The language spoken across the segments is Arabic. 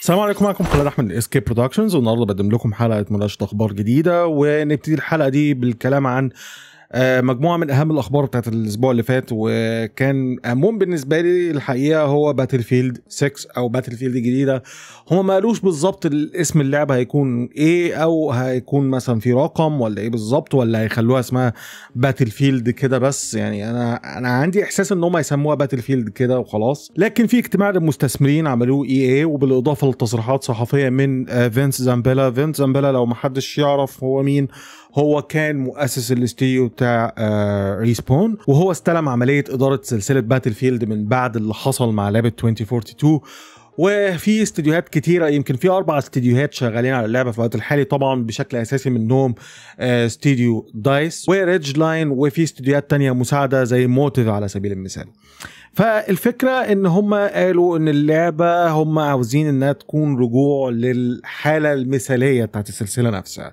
السلام عليكم معكم خالد احمد من اسكيب برودكشنز والنهارده بقدم لكم حلقه مناقشه اخبار جديده ونبتدي الحلقه دي بالكلام عن آه، مجموعه من اهم الاخبار بتاعت الاسبوع اللي فات وكان اهمهم بالنسبه لي الحقيقه هو باتل فيلد 6 او باتل فيلد الجديده هما ما قالوش بالظبط اسم اللعبه هيكون ايه او هيكون مثلا في رقم ولا ايه بالظبط ولا هيخلوها اسمها باتل فيلد كده بس يعني انا انا عندي احساس ان هم هيسموها باتل فيلد كده وخلاص لكن في اجتماع للمستثمرين عملوه اي اي وبالاضافه لتصريحات صحفيه من آه، فينس زامبيلا فينس زامبيلا لو محدش يعرف هو مين هو كان مؤسس الاستديو بتاع ريسبون آه، وهو استلم عمليه اداره سلسله باتل فيلد من بعد اللي حصل مع لعبه 2042 وفي استديوهات كتيره يمكن في اربع استديوهات شغالين على اللعبه في الوقت الحالي طبعا بشكل اساسي منهم آه، استديو دايس وريدج لاين وفي استديوهات تانية مساعده زي موتيف على سبيل المثال فالفكره ان هم قالوا ان اللعبه هم عاوزين انها تكون رجوع للحاله المثاليه بتاعت السلسله نفسها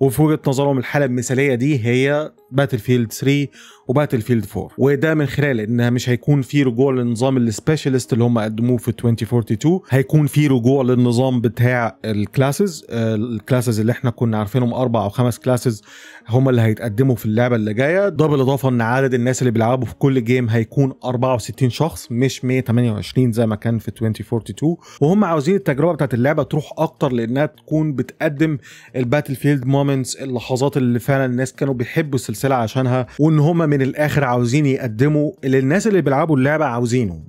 وفي وجهه نظرهم الحاله المثاليه دي هي باتل فيلد 3 وباتل فيلد 4 وده من خلال انها مش هيكون في رجوع للنظام السبيشالست اللي هم قدموه في 2042 هيكون في رجوع للنظام بتاع الكلاسز آه، الكلاسز اللي احنا كنا عارفينهم اربع او خمس كلاسز هم اللي هيتقدموا في اللعبه اللي جايه ده بالاضافه ان عدد الناس اللي بيلعبوا في كل جيم هيكون 64 160 شخص مش 128 زي ما كان في 2042 وهم عاوزين التجربه بتاعت اللعبه تروح اكتر لانها تكون بتقدم الباتل فيلد مومنتس اللحظات اللي فعلا الناس كانوا بيحبوا السلسله عشانها وان هم من الاخر عاوزين يقدموا اللي الناس اللي بيلعبوا اللعبه عاوزينه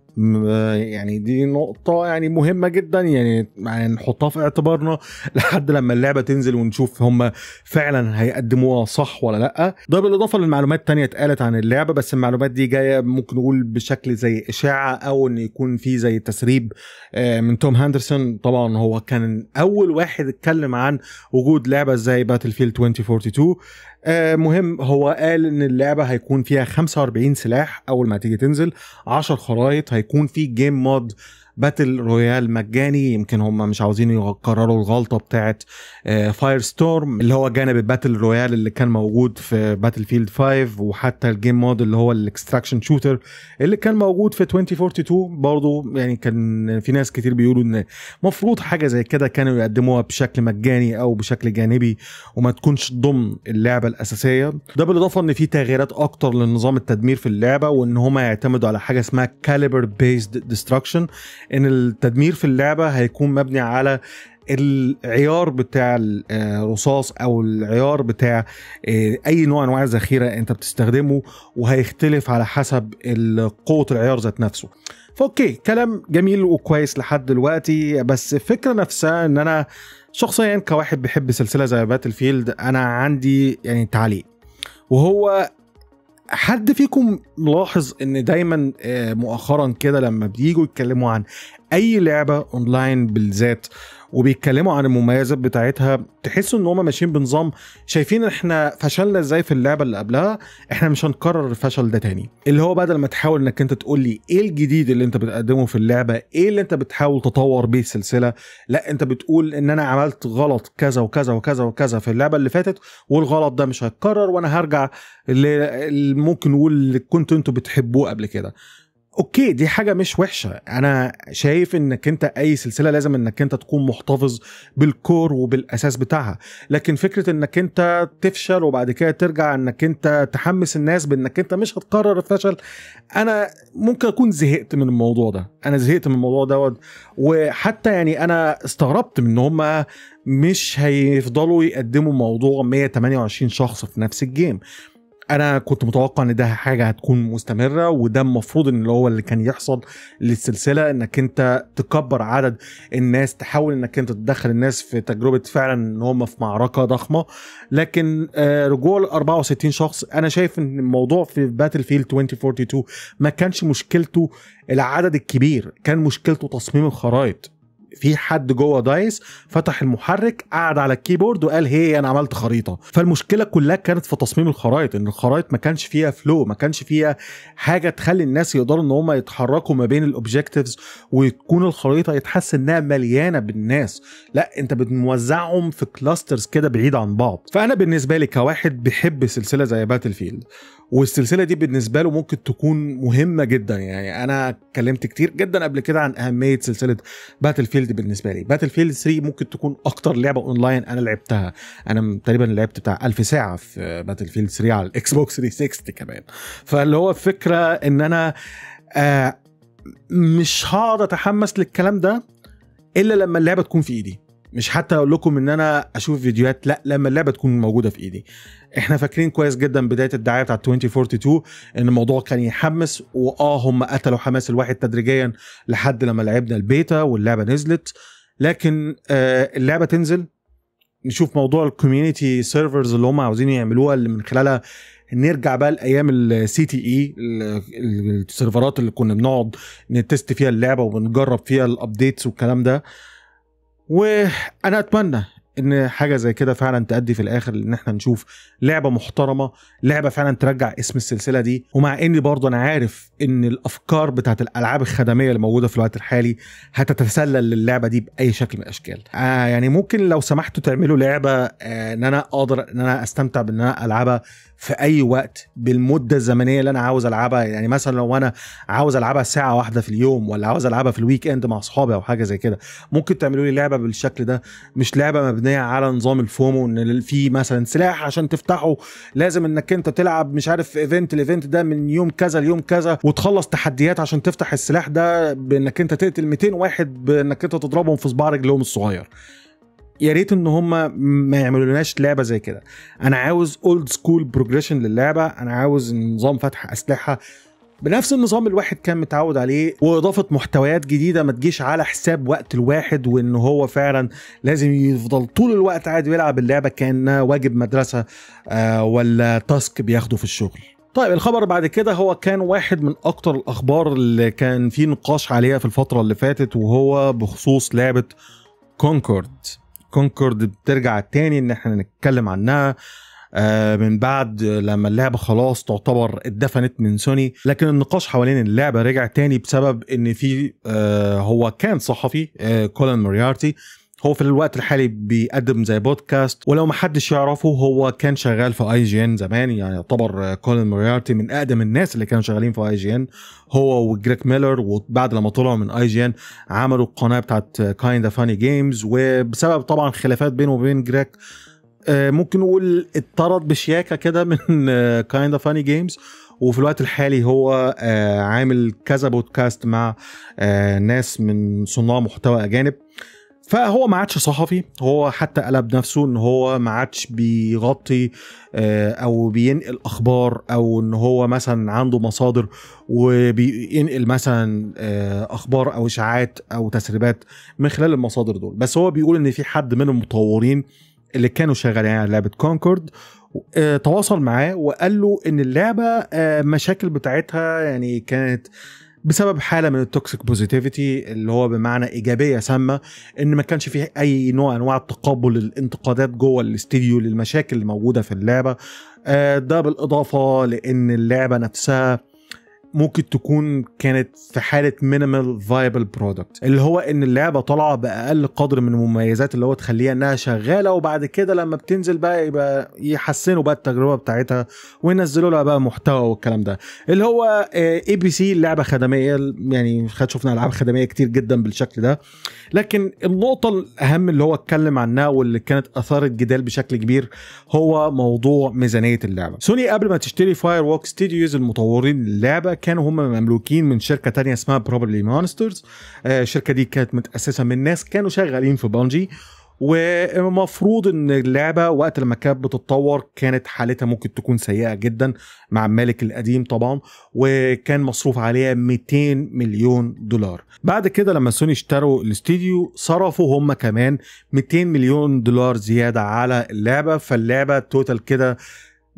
آه، يعني دي نقطة يعني مهمة جدا يعني, يعني, نحطها في اعتبارنا لحد لما اللعبة تنزل ونشوف هم فعلا هيقدموها صح ولا لا ده بالإضافة لمعلومات تانية اتقالت عن اللعبة بس المعلومات دي جاية ممكن نقول بشكل زي إشاعة أو إن يكون في زي تسريب آه، من توم هاندرسون طبعا هو كان أول واحد اتكلم عن وجود لعبة زي باتل فيلد 2042 آه مهم هو قال ان اللعبه هيكون فيها 45 سلاح اول ما تيجي تنزل 10 خرايط هيكون في جيم مود باتل رويال مجاني يمكن هم مش عاوزين يقرروا الغلطه بتاعت فاير آه، ستورم اللي هو جانب الباتل رويال اللي كان موجود في باتل فيلد 5 وحتى الجيم مود اللي هو الاكستراكشن شوتر اللي كان موجود في 2042 برضه يعني كان في ناس كتير بيقولوا ان المفروض حاجه زي كده كانوا يقدموها بشكل مجاني او بشكل جانبي وما تكونش ضمن اللعبه الاساسيه ده بالاضافه ان في تغييرات اكتر لنظام التدمير في اللعبه وان هم يعتمدوا على حاجه اسمها كاليبر بيزد ديستراكشن ان التدمير في اللعبه هيكون مبني على العيار بتاع الرصاص آه، او العيار بتاع آه، اي نوع انواع الذخيره انت بتستخدمه وهيختلف على حسب قوه العيار ذات نفسه فاوكي كلام جميل وكويس لحد دلوقتي بس الفكره نفسها ان انا شخصيا كواحد بيحب سلسله زي باتل فيلد انا عندي يعني تعليق وهو حد فيكم ملاحظ ان دايما آه، مؤخرا كده لما بييجوا يتكلموا عن اي لعبه اونلاين بالذات وبيتكلموا عن المميزات بتاعتها تحسوا ان هم ماشيين بنظام شايفين احنا فشلنا ازاي في اللعبه اللي قبلها احنا مش هنكرر الفشل ده تاني اللي هو بدل ما تحاول انك انت تقول لي ايه الجديد اللي انت بتقدمه في اللعبه ايه اللي انت بتحاول تطور بيه السلسله لا انت بتقول ان انا عملت غلط كذا وكذا وكذا وكذا في اللعبه اللي فاتت والغلط ده مش هيتكرر وانا هرجع اللي ممكن نقول اللي كنتوا انتوا بتحبوه قبل كده اوكي دي حاجه مش وحشه انا شايف انك انت اي سلسله لازم انك انت تكون محتفظ بالكور وبالاساس بتاعها لكن فكره انك انت تفشل وبعد كده ترجع انك انت تحمس الناس بانك انت مش هتقرر الفشل انا ممكن اكون زهقت من الموضوع ده انا زهقت من الموضوع دوت وحتى يعني انا استغربت من هما مش هيفضلوا يقدموا موضوع 128 شخص في نفس الجيم انا كنت متوقع ان ده حاجه هتكون مستمره وده المفروض ان هو اللي كان يحصل للسلسله انك انت تكبر عدد الناس تحاول انك انت تدخل الناس في تجربه فعلا ان هم في معركه ضخمه لكن آه، رجوع ل 64 شخص انا شايف ان الموضوع في باتل فيلد 2042 ما كانش مشكلته العدد الكبير كان مشكلته تصميم الخرائط في حد جوه دايس فتح المحرك قعد على الكيبورد وقال هي انا عملت خريطه فالمشكله كلها كانت في تصميم الخرائط ان الخرائط ما كانش فيها فلو ما كانش فيها حاجه تخلي الناس يقدروا ان هم يتحركوا ما بين الاوبجكتيفز وتكون الخريطه يتحس انها مليانه بالناس لا انت بتوزعهم في كلاسترز كده بعيد عن بعض فانا بالنسبه لي كواحد بيحب سلسله زي باتل فيلد والسلسله دي بالنسبه له ممكن تكون مهمه جدا يعني انا اتكلمت كتير جدا قبل كده عن اهميه سلسله باتل فيلد بالنسبه لي باتل فيلد 3 ممكن تكون اكتر لعبه اونلاين انا لعبتها انا تقريبا لعبت بتاع 1000 ساعه في باتل فيلد 3 على الاكس بوكس 360 كمان فاللي هو الفكره ان انا آه مش هقعد اتحمس للكلام ده الا لما اللعبه تكون في ايدي مش حتى اقول لكم ان انا اشوف فيديوهات لا لما اللعبه تكون موجوده في ايدي احنا فاكرين كويس جدا بدايه الدعايه بتاعت 2042 ان الموضوع كان يحمس واه هم قتلوا حماس الواحد تدريجيا لحد لما لعبنا البيتا واللعبه نزلت لكن آه، اللعبه تنزل نشوف موضوع الكوميونتي سيرفرز اللي هم عاوزين يعملوها اللي من خلالها نرجع بقى لايام السي تي اي السيرفرات اللي كنا بنقعد نتست فيها اللعبه وبنجرب فيها الابديتس والكلام ده وانا اتمنى ان حاجه زي كده فعلا تؤدي في الاخر ان احنا نشوف لعبه محترمه لعبه فعلا ترجع اسم السلسله دي ومع اني برضه انا عارف ان الافكار بتاعت الالعاب الخدميه اللي موجوده في الوقت الحالي هتتسلل للعبه دي باي شكل من الاشكال آه يعني ممكن لو سمحتوا تعملوا لعبه آه ان انا اقدر ان انا استمتع بان انا العبها في اي وقت بالمده الزمنيه اللي انا عاوز العبها يعني مثلا لو انا عاوز العبها ساعه واحده في اليوم ولا عاوز العبها في الويك اند مع اصحابي او حاجه زي كده ممكن تعملوا لي لعبه بالشكل ده مش لعبه مبنيه على نظام الفومو ان في مثلا سلاح عشان تفتحه لازم انك انت تلعب مش عارف ايفنت الايفنت ده من يوم كذا ليوم كذا وتخلص تحديات عشان تفتح السلاح ده بانك انت تقتل 200 واحد بانك انت تضربهم في صباع رجلهم الصغير يا ريت ان هم ما يعملولناش لعبه زي كده انا عاوز اولد سكول بروجريشن للعبه انا عاوز نظام فتح اسلحه بنفس النظام الواحد كان متعود عليه واضافه محتويات جديده ما تجيش على حساب وقت الواحد وان هو فعلا لازم يفضل طول الوقت قاعد يلعب اللعبه كان واجب مدرسه آه، ولا تاسك بياخده في الشغل طيب الخبر بعد كده هو كان واحد من اكتر الاخبار اللي كان في نقاش عليها في الفتره اللي فاتت وهو بخصوص لعبه كونكورد كونكورد بترجع تاني ان احنا نتكلم عنها آه، من بعد لما اللعبه خلاص تعتبر اتدفنت من سوني لكن النقاش حوالين اللعبه رجع تاني بسبب ان في آه، هو كان صحفي آه، كولن موريارتي هو في الوقت الحالي بيقدم زي بودكاست ولو ما حدش يعرفه هو كان شغال في اي جي ان زمان يعني يعتبر كولن موريارتي من اقدم الناس اللي كانوا شغالين في اي جي ان هو وجريك ميلر وبعد لما طلعوا من اي جي ان عملوا القناه بتاعت كايند فاني جيمز وبسبب طبعا خلافات بينه وبين جريك آه، ممكن نقول اتطرد بشياكه كده من كايند اوف فاني جيمز وفي الوقت الحالي هو آه، عامل كذا بودكاست مع آه، ناس من صناع محتوى اجانب فهو ما عادش صحفي هو حتى قلب نفسه ان هو ما عادش بيغطي او بينقل اخبار او ان هو مثلا عنده مصادر وبينقل مثلا اخبار او اشاعات او تسريبات من خلال المصادر دول بس هو بيقول ان في حد من المطورين اللي كانوا شغالين على لعبه كونكورد آه، تواصل معاه وقال له ان اللعبه آه، مشاكل بتاعتها يعني كانت بسبب حاله من التوكسيك بوزيتيفيتي اللي هو بمعنى ايجابيه سامه ان ما كانش فيه اي نوع انواع التقبل الانتقادات جوه الاستديو للمشاكل اللي موجوده في اللعبه آه، ده بالاضافه لان اللعبه نفسها ممكن تكون كانت في حاله مينيمال فايبل برودكت اللي هو ان اللعبه طالعه باقل قدر من المميزات اللي هو تخليها انها شغاله وبعد كده لما بتنزل بقى يبقى يحسنوا بقى التجربه بتاعتها وينزلوا لها بقى محتوى والكلام ده اللي هو اي بي سي لعبه خدميه يعني شفنا العاب خدميه كتير جدا بالشكل ده لكن النقطه الاهم اللي هو اتكلم عنها واللي كانت اثارت جدال بشكل كبير هو موضوع ميزانيه اللعبه سوني قبل ما تشتري فاير ووك ستوديوز المطورين اللعبه كانوا هم مملوكين من شركه تانية اسمها بروبلي مونسترز آه، الشركه دي كانت متاسسه من ناس كانوا شغالين في بانجي ومفروض ان اللعبه وقت لما كانت بتتطور كانت حالتها ممكن تكون سيئه جدا مع المالك القديم طبعا وكان مصروف عليها 200 مليون دولار بعد كده لما سوني اشتروا الاستديو صرفوا هم كمان 200 مليون دولار زياده على اللعبه فاللعبه توتال كده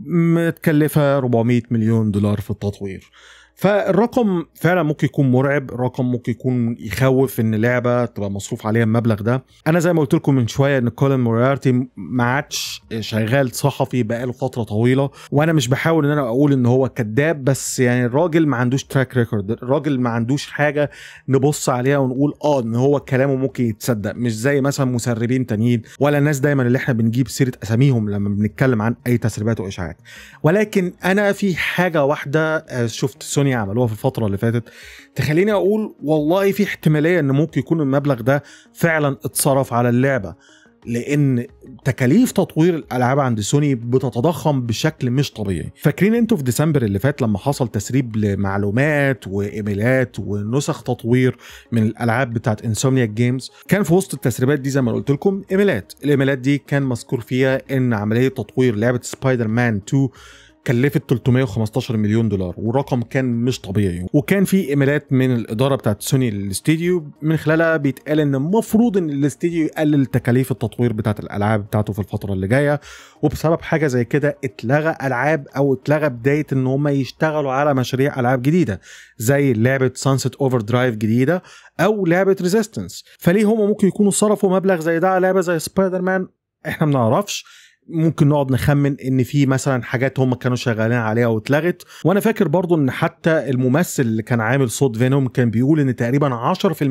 متكلفه 400 مليون دولار في التطوير فالرقم فعلا ممكن يكون مرعب الرقم ممكن يكون يخوف ان لعبه تبقى مصروف عليها المبلغ ده انا زي ما قلت لكم من شويه ان كولن موريارتي ما عادش شغال صحفي بقاله فتره طويله وانا مش بحاول ان انا اقول ان هو كذاب بس يعني الراجل ما عندوش تراك ريكورد الراجل ما عندوش حاجه نبص عليها ونقول اه ان هو كلامه ممكن يتصدق مش زي مثلا مسربين تانيين ولا الناس دايما اللي احنا بنجيب سيره اساميهم لما بنتكلم عن اي تسريبات واشاعات ولكن انا في حاجه واحده آه، شفت سوني سوني عملوها في الفتره اللي فاتت تخليني اقول والله في احتماليه ان ممكن يكون المبلغ ده فعلا اتصرف على اللعبه لان تكاليف تطوير الالعاب عند سوني بتتضخم بشكل مش طبيعي فاكرين انتوا في ديسمبر اللي فات لما حصل تسريب لمعلومات وايميلات ونسخ تطوير من الالعاب بتاعت انسومنيا جيمز كان في وسط التسريبات دي زي ما قلت لكم ايميلات الايميلات دي كان مذكور فيها ان عمليه تطوير لعبه سبايدر مان 2 كلفت 315 مليون دولار والرقم كان مش طبيعي وكان في ايميلات من الاداره بتاعت سوني للاستديو من خلالها بيتقال ان المفروض ان الاستديو يقلل تكاليف التطوير بتاعت الالعاب بتاعته في الفتره اللي جايه وبسبب حاجه زي كده اتلغى العاب او اتلغى بدايه ان هم يشتغلوا على مشاريع العاب جديده زي لعبه سانست اوفر درايف جديده او لعبه ريزيستنس فليه هم ممكن يكونوا صرفوا مبلغ زي ده على لعبه زي سبايدر مان احنا ما نعرفش ممكن نقعد نخمن ان في مثلا حاجات هم كانوا شغالين عليها واتلغت وانا فاكر برضو ان حتى الممثل اللي كان عامل صوت فينوم كان بيقول ان تقريبا 10%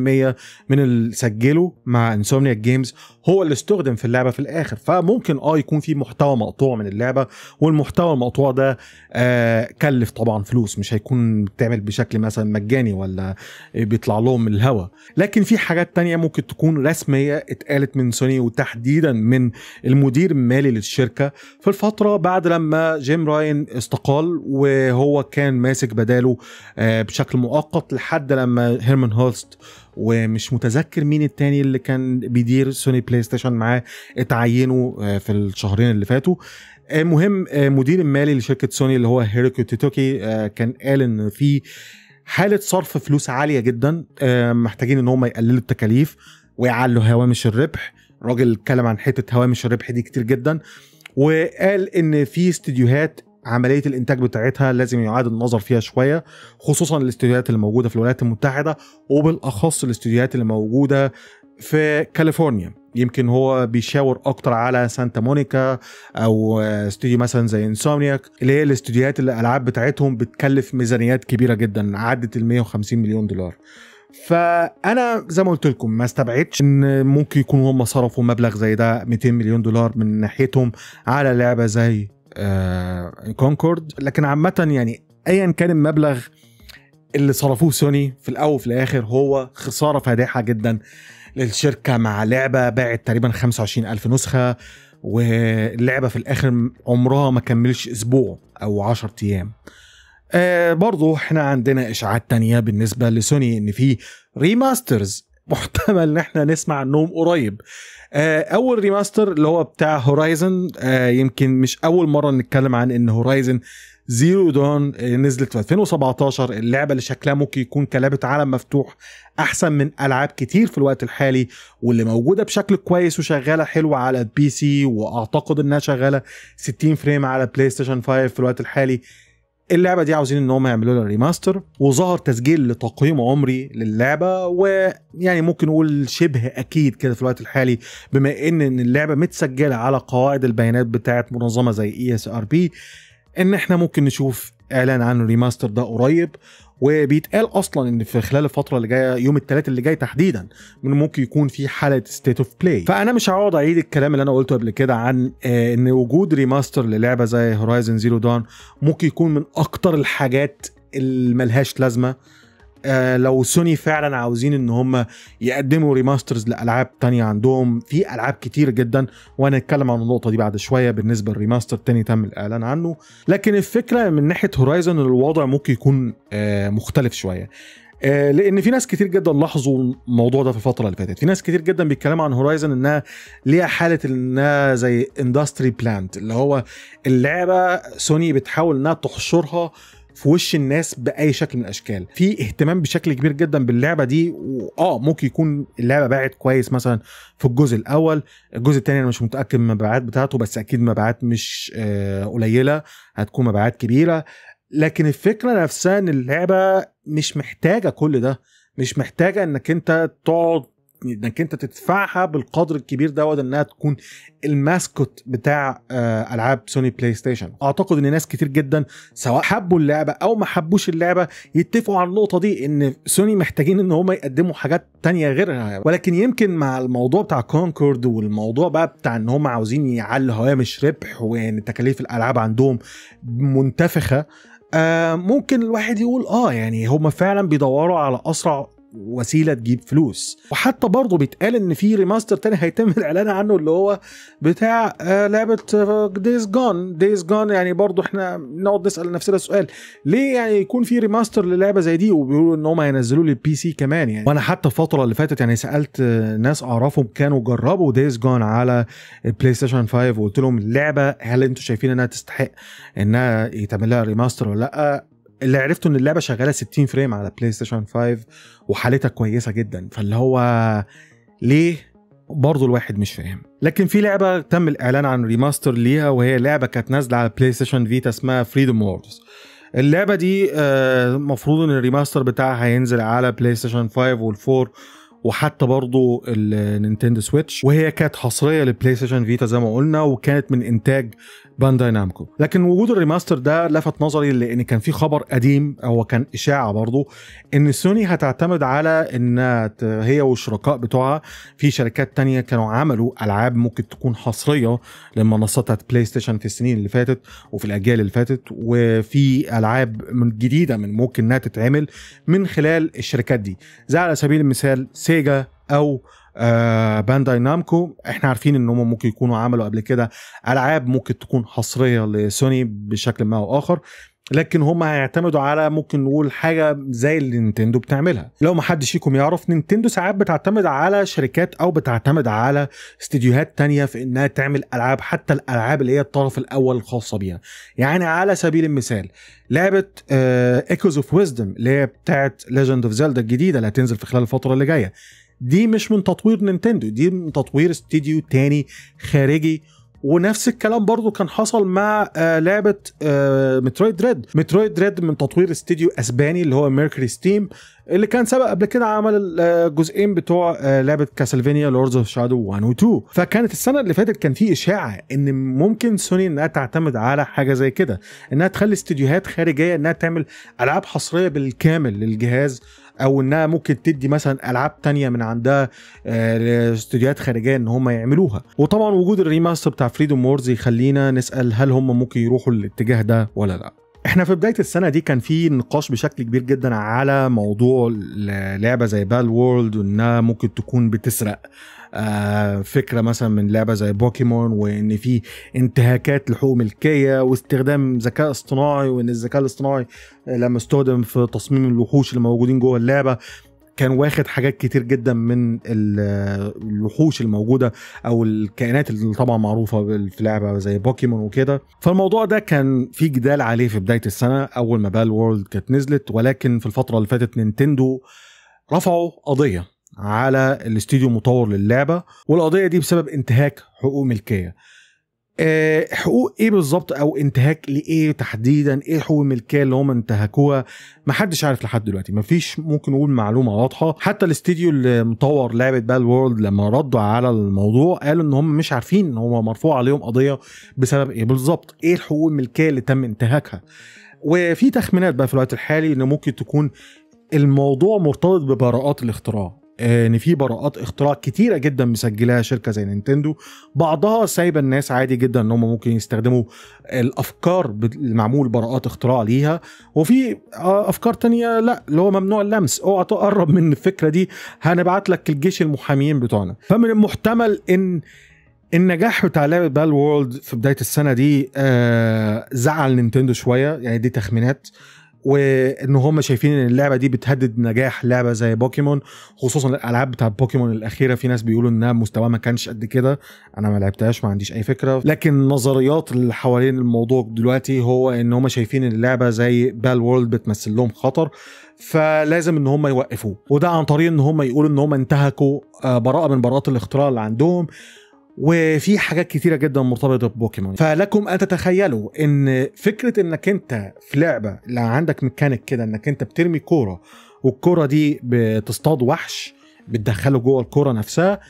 من اللي سجله مع انسومنيا جيمز هو اللي استخدم في اللعبه في الاخر فممكن اه يكون في محتوى مقطوع من اللعبه والمحتوى المقطوع ده آه كلف طبعا فلوس مش هيكون تعمل بشكل مثلا مجاني ولا بيطلع لهم من الهوا لكن في حاجات تانية ممكن تكون رسميه اتقالت من سوني وتحديدا من المدير المالي الشركه في الفتره بعد لما جيم راين استقال وهو كان ماسك بداله آه، بشكل مؤقت لحد لما هيرمان هولست ومش متذكر مين التاني اللي كان بيدير سوني بلاي ستيشن معاه اتعينوا آه، في الشهرين اللي فاتوا المهم آه، مدير المالي لشركه سوني اللي هو هيريكو تيتوكي كان قال ان في حاله صرف فلوس عاليه جدا محتاجين ان هم يقللوا التكاليف ويعلوا هوامش الربح راجل اتكلم عن حته هوامش الربح دي كتير جدا وقال ان في استديوهات عمليه الانتاج بتاعتها لازم يعاد النظر فيها شويه خصوصا الاستديوهات اللي موجوده في الولايات المتحده وبالاخص الاستديوهات اللي موجوده في كاليفورنيا يمكن هو بيشاور اكتر على سانتا مونيكا او استوديو مثلا زي انسومنياك اللي هي الاستوديوهات اللي الالعاب بتاعتهم بتكلف ميزانيات كبيره جدا عدت ال 150 مليون دولار فانا زي ما قلت لكم ما استبعدش ان ممكن يكونوا هم صرفوا مبلغ زي ده 200 مليون دولار من ناحيتهم على لعبه زي آه كونكورد لكن عامه يعني ايا كان المبلغ اللي صرفوه سوني في الاول وفي الاخر هو خساره فادحه جدا للشركه مع لعبه باعت تقريبا 25 الف نسخه واللعبه في الاخر عمرها ما كملش اسبوع او 10 ايام آه برضو احنا عندنا اشاعات تانية بالنسبه لسوني ان في ريماسترز محتمل ان احنا نسمع عنهم قريب آه، اول ريماستر اللي هو بتاع هورايزن آه، يمكن مش اول مره نتكلم عن ان هورايزن زيرو دون نزلت في 2017 اللعبه اللي شكلها ممكن يكون كلابة عالم مفتوح احسن من العاب كتير في الوقت الحالي واللي موجوده بشكل كويس وشغاله حلوه على البي سي واعتقد انها شغاله 60 فريم على بلاي ستيشن 5 في الوقت الحالي اللعبه دي عاوزين ان هم يعملوا لها ريماستر وظهر تسجيل لتقييم عمري للعبه ويعني ممكن نقول شبه اكيد كده في الوقت الحالي بما ان اللعبه متسجله على قواعد البيانات بتاعه منظمه زي اي اس ار بي ان احنا ممكن نشوف اعلان عن الريماستر ده قريب وبيتقال اصلا ان في خلال الفتره اللي جايه يوم الثلاث اللي جاي تحديدا من ممكن يكون في حاله ستيت اوف بلاي فانا مش هقعد اعيد الكلام اللي انا قلته قبل كده عن آه، ان وجود ريماستر للعبه زي هورايزن زيرو دان ممكن يكون من اكتر الحاجات اللي ملهاش لازمه آه لو سوني فعلا عاوزين ان هم يقدموا ريماسترز لالعاب تانية عندهم في العاب كتير جدا وانا اتكلم عن النقطه دي بعد شويه بالنسبه للريماستر تاني تم الاعلان عنه لكن الفكره من ناحيه هورايزن الوضع ممكن يكون آه مختلف شويه آه، لان في ناس كتير جدا لاحظوا الموضوع ده في الفتره اللي فاتت في ناس كتير جدا بيتكلموا عن هورايزن انها ليها حاله انها زي اندستري بلانت اللي هو اللعبه سوني بتحاول انها تحشرها في وش الناس باي شكل من الاشكال في اهتمام بشكل كبير جدا باللعبه دي واه ممكن يكون اللعبه باعت كويس مثلا في الجزء الاول الجزء الثاني انا مش متاكد من المبيعات بتاعته بس اكيد مبيعات مش آه، قليله هتكون مبيعات كبيره لكن الفكره نفسها ان اللعبه مش محتاجه كل ده مش محتاجه انك انت تقعد انك انت تدفعها بالقدر الكبير دوت انها تكون الماسكوت بتاع آه، العاب سوني بلاي ستيشن اعتقد ان ناس كتير جدا سواء حبوا اللعبه او ما حبوش اللعبه يتفقوا على النقطه دي ان سوني محتاجين ان هم يقدموا حاجات تانية غيرها ولكن يمكن مع الموضوع بتاع كونكورد والموضوع بقى بتاع ان هم عاوزين يعلوا هوامش ربح وان تكاليف الالعاب عندهم منتفخه آه ممكن الواحد يقول اه يعني هما فعلا بيدوروا على اسرع وسيله تجيب فلوس وحتى برضه بيتقال ان في ريماستر تاني هيتم الاعلان عنه اللي هو بتاع آه، لعبه دايز جون دايز جون يعني برضه احنا نقعد نسال نفسنا السؤال ليه يعني يكون في ريماستر للعبه زي دي وبيقولوا ان هم هينزلوا لي البي سي كمان يعني وانا حتى الفتره اللي فاتت يعني سالت آه، ناس اعرفهم كانوا جربوا دايز جون على البلاي ستيشن 5 وقلت لهم اللعبه هل انتوا شايفين انها تستحق انها يتعمل لها ريماستر ولا لا اللي عرفته ان اللعبه شغاله 60 فريم على بلاي ستيشن 5 وحالتها كويسه جدا فاللي هو ليه برضه الواحد مش فاهم لكن في لعبه تم الاعلان عن ريماستر ليها وهي لعبه كانت نازله على بلاي ستيشن فيتا اسمها فريدوم وورز اللعبه دي المفروض آه، ان الريماستر بتاعها هينزل على بلاي ستيشن 5 وال4 وحتى برضه النينتندو سويتش وهي كانت حصريه للبلاي ستيشن فيتا زي ما قلنا وكانت من انتاج بانداي نامكو لكن وجود الريماستر ده لفت نظري لان كان في خبر قديم او كان اشاعه برضه ان سوني هتعتمد على ان هي والشركاء بتوعها في شركات تانية كانوا عملوا العاب ممكن تكون حصريه للمنصات بلاي ستيشن في السنين اللي فاتت وفي الاجيال اللي فاتت وفي العاب من جديده من ممكن انها تتعمل من خلال الشركات دي زي على سبيل المثال ou آه، بانداي نامكو احنا عارفين ان هم ممكن يكونوا عملوا قبل كده العاب ممكن تكون حصريه لسوني بشكل ما او اخر لكن هم هيعتمدوا على ممكن نقول حاجه زي اللي نينتندو بتعملها لو ما حدش فيكم يعرف نينتندو ساعات بتعتمد على شركات او بتعتمد على استديوهات تانية في انها تعمل العاب حتى الالعاب اللي هي الطرف الاول الخاصه بيها يعني على سبيل المثال لعبه ايكوز اوف ويزدم اللي هي بتاعت ليجند اوف زيلدا الجديده اللي هتنزل في خلال الفتره اللي جايه دي مش من تطوير نينتندو دي من تطوير استديو تاني خارجي ونفس الكلام برضو كان حصل مع آه، لعبة آه، مترويد ريد مترويد ريد من تطوير استديو اسباني اللي هو ميركوري ستيم اللي كان سبق قبل كده عمل الجزئين آه، بتوع لعبة كاسلفينيا لوردز اوف شادو 1 و 2 فكانت السنة اللي فاتت كان في اشاعة ان ممكن سوني انها تعتمد على حاجة زي كده انها تخلي استديوهات خارجية انها تعمل العاب حصرية بالكامل للجهاز او انها ممكن تدي مثلا العاب تانية من عندها لاستوديوهات آه، خارجيه ان هم يعملوها وطبعا وجود الريماستر بتاع فريدوم وورز يخلينا نسال هل هم ممكن يروحوا الاتجاه ده ولا لا احنا في بدايه السنه دي كان في نقاش بشكل كبير جدا على موضوع لعبه زي بال وورلد وانها ممكن تكون بتسرق آه فكره مثلا من لعبه زي بوكيمون وان في انتهاكات لحقوق ملكيه واستخدام ذكاء اصطناعي وان الذكاء الاصطناعي لما استخدم في تصميم الوحوش اللي موجودين جوه اللعبه كان واخد حاجات كتير جدا من الوحوش الموجوده او الكائنات اللي طبعا معروفه في لعبه زي بوكيمون وكده فالموضوع ده كان في جدال عليه في بدايه السنه اول ما بال وورلد كانت نزلت ولكن في الفتره اللي فاتت نينتندو رفعوا قضيه على الاستوديو المطور للعبه والقضيه دي بسبب انتهاك حقوق ملكيه آه، حقوق ايه بالظبط او انتهاك لايه تحديدا ايه حقوق الملكيه اللي هم انتهكوها ما حدش عارف لحد دلوقتي ما فيش ممكن نقول معلومه واضحه حتى الاستديو اللي مطور لعبه بال وورلد لما ردوا على الموضوع قالوا ان هم مش عارفين ان هم مرفوع عليهم قضيه بسبب ايه بالظبط ايه الحقوق الملكيه اللي تم انتهاكها وفي تخمينات بقى في الوقت الحالي ان ممكن تكون الموضوع مرتبط ببراءات الاختراع ان في براءات اختراع كتيره جدا مسجلها شركه زي نينتندو بعضها سايبه الناس عادي جدا ان هم ممكن يستخدموا الافكار المعمول براءات اختراع ليها وفي آه، افكار تانية لا اللي هو ممنوع اللمس اوعى تقرب من الفكره دي هنبعت لك الجيش المحاميين بتوعنا فمن المحتمل ان النجاح بتاع لعبه بال وورلد في بدايه السنه دي آه زعل نينتندو شويه يعني دي تخمينات وان هم شايفين ان اللعبه دي بتهدد نجاح لعبه زي بوكيمون خصوصا الالعاب بتاع بوكيمون الاخيره في ناس بيقولوا انها مستواها ما كانش قد كده انا ما لعبتهاش ما عنديش اي فكره لكن النظريات اللي حوالين الموضوع دلوقتي هو ان هم شايفين ان اللعبه زي بال وورلد بتمثل لهم خطر فلازم ان هم يوقفوه وده عن طريق ان هم يقولوا ان هم انتهكوا آه، براءه من براءات الاختراع اللي عندهم وفي حاجات كتيره جدا مرتبطه ببوكيمون فلكم ان تتخيلوا ان فكره انك انت في لعبه لو عندك ميكانيك كده انك انت بترمي كوره والكوره دي بتصطاد وحش بتدخله جوه الكوره نفسها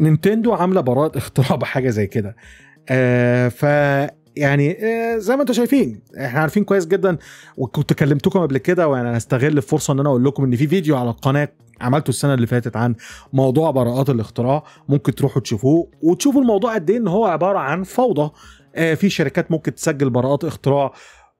نينتندو عامله براءه اختراع بحاجه زي كده آه ف يعني آه، زي ما انتم شايفين احنا عارفين كويس جدا وكنت كلمتكم قبل كده وانا هستغل الفرصه ان انا اقول لكم ان في فيديو على القناه عملته السنه اللي فاتت عن موضوع براءات الاختراع ممكن تروحوا تشوفوه وتشوفوا الموضوع قد ايه ان هو عباره عن فوضى آه، في شركات ممكن تسجل براءات اختراع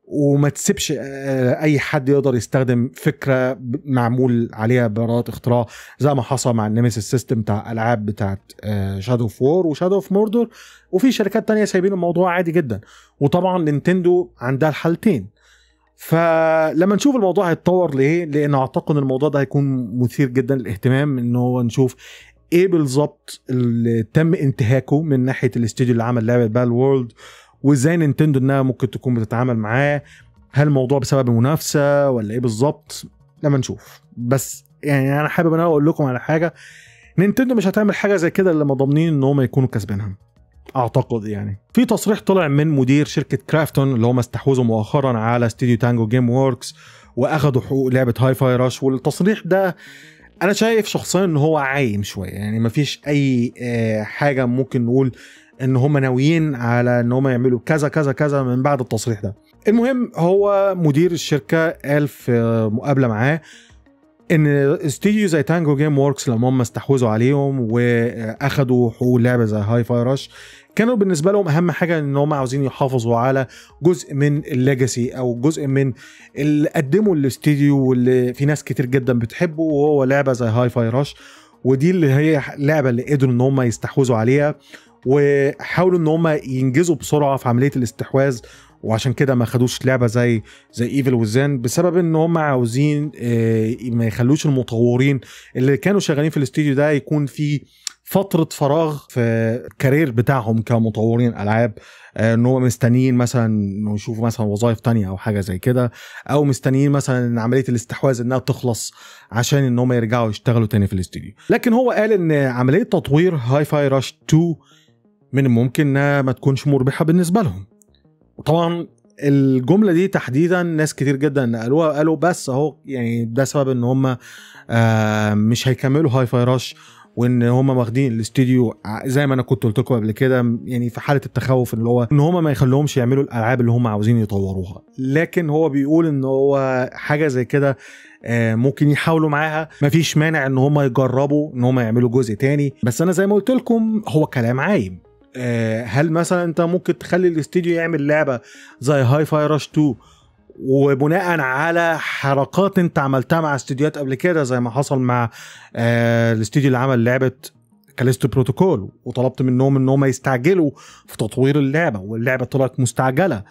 وما تسيبش آه، آه، اي حد يقدر يستخدم فكره معمول عليها براءات اختراع زي ما حصل مع النيمس سيستم بتاع العاب بتاعت شادو اوف وور وشادو اوف موردور وفي شركات تانية سايبين الموضوع عادي جدا وطبعا نينتندو عندها الحالتين فلما نشوف الموضوع هيتطور ليه لانه اعتقد الموضوع ده هيكون مثير جدا للاهتمام ان هو نشوف ايه بالظبط اللي تم انتهاكه من ناحيه الاستوديو اللي عمل لعبه بال وورلد وازاي نينتندو انها ممكن تكون بتتعامل معاه هل الموضوع بسبب المنافسه ولا ايه بالظبط لما نشوف بس يعني انا حابب ان انا اقول لكم على حاجه نينتندو مش هتعمل حاجه زي كده الا لما ضامنين ان هم يكونوا كسبانها اعتقد يعني في تصريح طلع من مدير شركه كرافتون اللي هم استحوذوا مؤخرا على استوديو تانجو جيم ووركس واخدوا حقوق لعبه هاي فاي راش والتصريح ده انا شايف شخصيا ان هو عايم شويه يعني ما فيش اي آه، حاجه ممكن نقول ان هم ناويين على ان هم يعملوا كذا كذا كذا من بعد التصريح ده المهم هو مدير الشركه قال في مقابله معاه ان استوديو زي تانجو جيم ووركس لما هم استحوذوا عليهم واخدوا حقوق لعبه زي هاي فاي رش كانوا بالنسبه لهم اهم حاجه ان هم عاوزين يحافظوا على جزء من الليجاسي او جزء من اللي قدمه الاستديو واللي في ناس كتير جدا بتحبه وهو لعبه زي هاي فاي راش ودي اللي هي لعبه اللي قدروا ان هم يستحوذوا عليها وحاولوا ان هم ينجزوا بسرعه في عمليه الاستحواذ وعشان كده ما خدوش لعبه زي زي ايفل وزان بسبب ان هم عاوزين آه، ما يخلوش المطورين اللي كانوا شغالين في الاستوديو ده يكون في فتره فراغ في الكارير بتاعهم كمطورين العاب آه، ان هو مستنيين مثلا انه يشوفوا مثلا وظائف تانية او حاجه زي كده او مستنيين مثلا ان عمليه الاستحواذ انها تخلص عشان ان هم يرجعوا يشتغلوا تاني في الاستوديو لكن هو قال ان عمليه تطوير هاي فاي راش 2 من الممكن انها ما تكونش مربحه بالنسبه لهم وطبعا الجملة دي تحديدا ناس كتير جدا قالوها قالوا بس اهو يعني ده سبب ان هم آه، مش هيكملوا هاي فاي راش وان هم واخدين الاستوديو زي ما انا كنت قلت لكم قبل كده يعني في حاله التخوف اللي هو ان هم ما يخلوهمش يعملوا الالعاب اللي هم عاوزين يطوروها لكن هو بيقول ان هو حاجه زي كده آه، ممكن يحاولوا معاها مفيش مانع ان هم يجربوا ان هم يعملوا جزء تاني بس انا زي ما قلت لكم هو كلام عايم آه، هل مثلا انت ممكن تخلي الاستوديو يعمل لعبه زي هاي فاي رش 2 وبناء على حركات انت عملتها مع استديوهات قبل كده زي ما حصل مع الاستديو آه، الاستوديو اللي عمل لعبه كاليستو بروتوكول وطلبت منهم ان هم يستعجلوا في تطوير اللعبه واللعبه طلعت مستعجله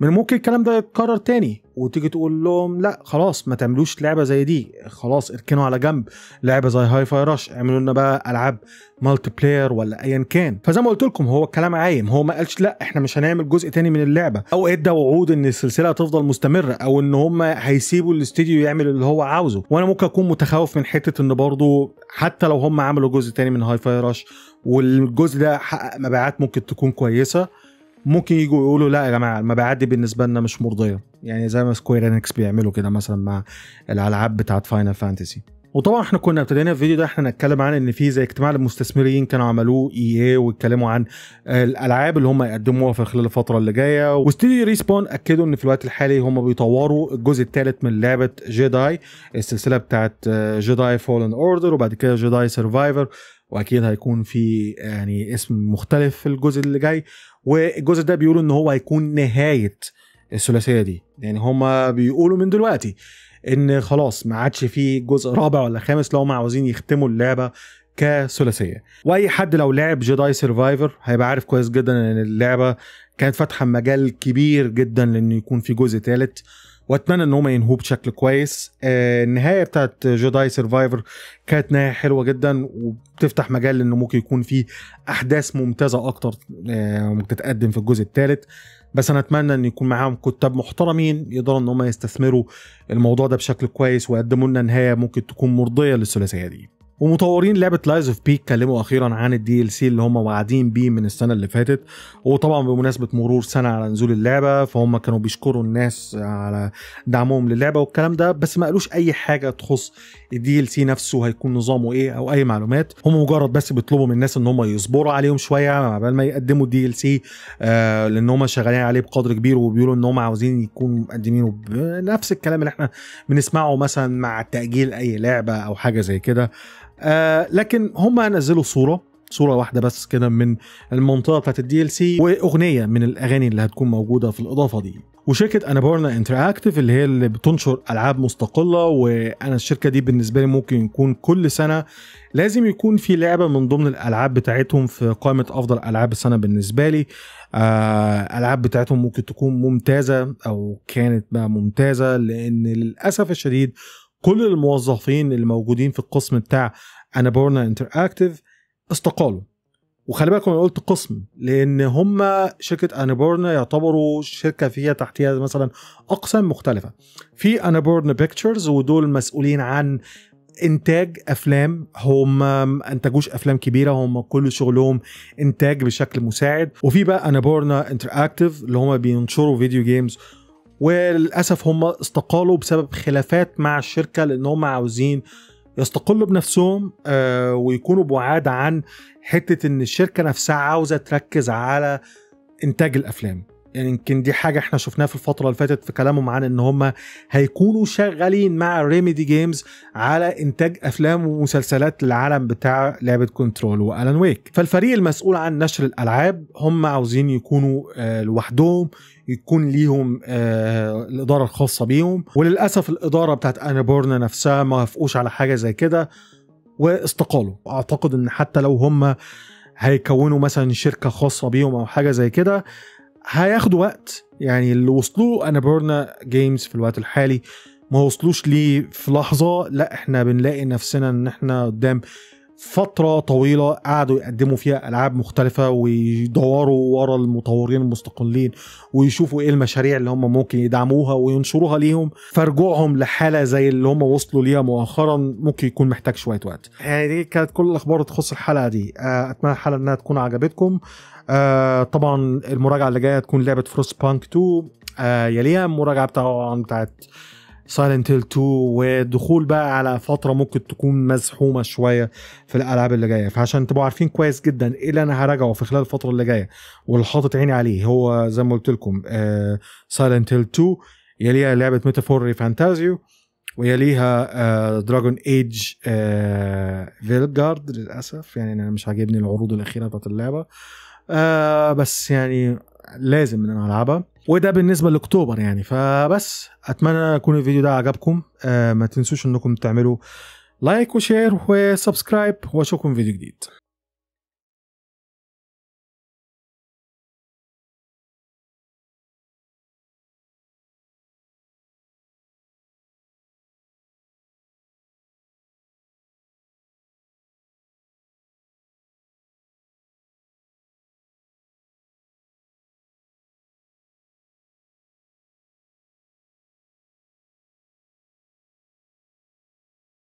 من ممكن الكلام ده يتكرر تاني وتيجي تقول لهم لا خلاص ما تعملوش لعبه زي دي خلاص اركنوا على جنب لعبه زي هاي فاي رش اعملوا لنا بقى العاب مالتي بلاير ولا ايا كان فزي ما قلت لكم هو الكلام عايم هو ما قالش لا احنا مش هنعمل جزء تاني من اللعبه او ادى وعود ان السلسله هتفضل مستمره او ان هم هيسيبوا الاستديو يعمل اللي هو عاوزه وانا ممكن اكون متخوف من حته ان برضه حتى لو هم عملوا جزء تاني من هاي فاي رش والجزء ده حقق مبيعات ممكن تكون كويسه ممكن يجوا يقولوا لا يا جماعه المبيعات دي بالنسبه لنا مش مرضيه يعني زي ما سكوير انكس بيعملوا كده مثلا مع الالعاب بتاعت فاينل فانتسي وطبعا احنا كنا ابتدينا الفيديو ده احنا نتكلم عن ان في زي اجتماع للمستثمرين كانوا عملوه اي اي واتكلموا عن الالعاب اللي هم يقدموها في خلال الفتره اللي جايه واستديو ريسبون اكدوا ان في الوقت الحالي هم بيطوروا الجزء الثالث من لعبه جيداي السلسله بتاعت جيداي فولن اوردر وبعد كده جيداي سرفايفر واكيد هيكون في يعني اسم مختلف في الجزء اللي جاي والجزء ده بيقولوا ان هو هيكون نهايه الثلاثيه دي يعني هما بيقولوا من دلوقتي ان خلاص ما عادش في جزء رابع ولا خامس لو هما عاوزين يختموا اللعبه كثلاثيه واي حد لو لعب جداي سيرفايفر هيبقى عارف كويس جدا ان اللعبه كانت فاتحه مجال كبير جدا لانه يكون في جزء ثالث واتمنى ان هم ينهوه بشكل كويس آه، النهايه بتاعت جوداي سرفايفر كانت نهايه حلوه جدا وبتفتح مجال انه ممكن يكون في احداث ممتازه اكتر بتتقدم آه، في الجزء الثالث بس انا اتمنى ان يكون معاهم كتاب محترمين يقدروا ان هم يستثمروا الموضوع ده بشكل كويس ويقدموا لنا نهايه ممكن تكون مرضيه للثلاثيه دي ومطورين لعبه لايز اوف بيك كلموا اخيرا عن الدي ال سي اللي هم واعدين بيه من السنه اللي فاتت وطبعا بمناسبه مرور سنه على نزول اللعبه فهم كانوا بيشكروا الناس على دعمهم للعبه والكلام ده بس ما قالوش اي حاجه تخص الدي ال سي نفسه هيكون نظامه ايه او اي معلومات هم مجرد بس بيطلبوا من الناس ان هم يصبروا عليهم شويه بال ما يقدموا الدي ال سي آه، لان هم شغالين عليه بقدر كبير وبيقولوا ان هم عاوزين يكونوا مقدمينه بنفس الكلام اللي احنا بنسمعه مثلا مع تاجيل اي لعبه او حاجه زي كده آه لكن هم نزلوا صوره صوره واحده بس كده من المنطقه بتاعت الدي ال سي واغنيه من الاغاني اللي هتكون موجوده في الاضافه دي وشركه انابورنا انتراكتيف اللي هي اللي بتنشر العاب مستقله وانا الشركه دي بالنسبه لي ممكن يكون كل سنه لازم يكون في لعبه من ضمن الالعاب بتاعتهم في قائمه افضل العاب السنه بالنسبه لي الالعاب آه، بتاعتهم ممكن تكون ممتازه او كانت بقى ممتازه لان للاسف الشديد كل الموظفين اللي موجودين في القسم بتاع انابورنا انتراكتيف استقالوا وخلي بالكم انا قلت قسم لان هم شركه انابورنا يعتبروا شركه فيها تحتيها مثلا اقسام مختلفه في انابورنا بيكتشرز ودول مسؤولين عن انتاج افلام هم ما انتجوش افلام كبيره هم كل شغلهم انتاج بشكل مساعد وفي بقى انابورنا انتراكتيف اللي هم بينشروا فيديو جيمز وللاسف هم استقالوا بسبب خلافات مع الشركه لان هم عاوزين يستقلوا بنفسهم آه، ويكونوا بعاد عن حته ان الشركه نفسها عاوزه تركز على انتاج الافلام يعني يمكن دي حاجه احنا شفناها في الفتره اللي فاتت في كلامهم عن ان هم هيكونوا شغالين مع ريميدي جيمز على انتاج افلام ومسلسلات للعالم بتاع لعبه كنترول والان ويك فالفريق المسؤول عن نشر الالعاب هم عاوزين يكونوا آه، لوحدهم يكون ليهم آه الاداره الخاصه بيهم وللاسف الاداره بتاعت انابورنا نفسها ما وافقوش على حاجه زي كده واستقالوا اعتقد ان حتى لو هم هيكونوا مثلا شركه خاصه بيهم او حاجه زي كده هياخدوا وقت يعني اللي وصلوه انابورنا جيمز في الوقت الحالي ما وصلوش ليه في لحظه لا احنا بنلاقي نفسنا ان احنا قدام فترة طويلة قعدوا يقدموا فيها ألعاب مختلفة ويدوروا ورا المطورين المستقلين ويشوفوا إيه المشاريع اللي هم ممكن يدعموها وينشروها ليهم فرجوعهم لحالة زي اللي هم وصلوا ليها مؤخرا ممكن يكون محتاج شوية وقت يعني دي كانت كل الأخبار تخص الحلقة دي آه، أتمنى الحلقة إنها تكون عجبتكم آه، طبعا المراجعة اللي جاية تكون لعبة فروست بانك 2 يليها المراجعة طبعا بتاعت سايلنت هيل 2 ودخول بقى على فتره ممكن تكون مزحومه شويه في الالعاب اللي جايه فعشان تبقوا عارفين كويس جدا ايه اللي انا هراجعه في خلال الفتره اللي جايه واللي حاطط عيني عليه هو زي ما قلت لكم سايلنت هيل 2 يليها لعبه ميتافور فانتازيو ويليها دراجون ايج فيلجارد للاسف يعني انا مش عاجبني العروض الاخيره بتاعت اللعبه آه بس يعني لازم ان انا العبها وده بالنسبه لاكتوبر يعني فبس اتمنى يكون الفيديو ده عجبكم آه ما تنسوش انكم تعملوا لايك وشير وسبسكرايب واشوفكم في فيديو جديد